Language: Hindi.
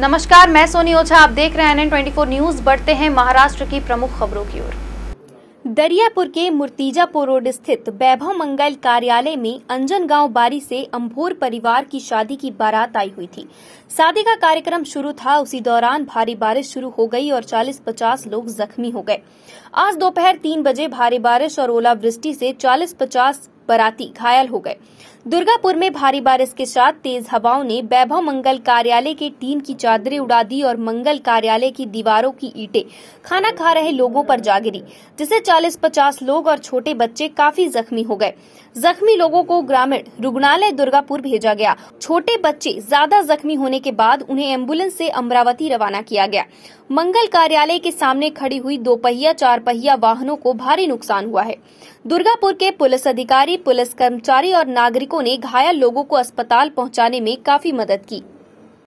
नमस्कार मैं सोनी ओझा आप देख रहे हैं एन न्यूज बढ़ते हैं महाराष्ट्र की प्रमुख खबरों की ओर दरियापुर के मुर्तिजापुर रोड स्थित वैभव मंगल कार्यालय में अंजन गांव बारी से अंभोर परिवार की शादी की बारात आई हुई थी शादी का कार्यक्रम शुरू था उसी दौरान भारी बारिश शुरू हो गई और 40-50 लोग जख्मी हो गए आज दोपहर तीन बजे भारी बारिश और ओलावृष्टि से 40-50 बाराती घायल हो गए दुर्गापुर में भारी बारिश के साथ तेज हवाओं ने वैभव मंगल कार्यालय के टीम की चादरें उड़ा दी और मंगल कार्यालय की दीवारों की ईटे खाना खा रहे लोगों पर जा गिरी जिससे 40-50 लोग और छोटे बच्चे काफी जख्मी हो गए जख्मी लोगों को ग्रामीण रुग्णालय दुर्गापुर भेजा गया छोटे बच्चे ज्यादा जख्मी होने के बाद उन्हें एम्बुलेंस ऐसी अमरावती रवाना किया गया मंगल कार्यालय के सामने खड़ी हुई दो पहिया चार पहिया वाहनों को भारी नुकसान हुआ है दुर्गापुर के पुलिस अधिकारी अधिकारी पुलिस कर्मचारी और नागरिकों ने घायल लोगों को अस्पताल पहुंचाने में काफी मदद की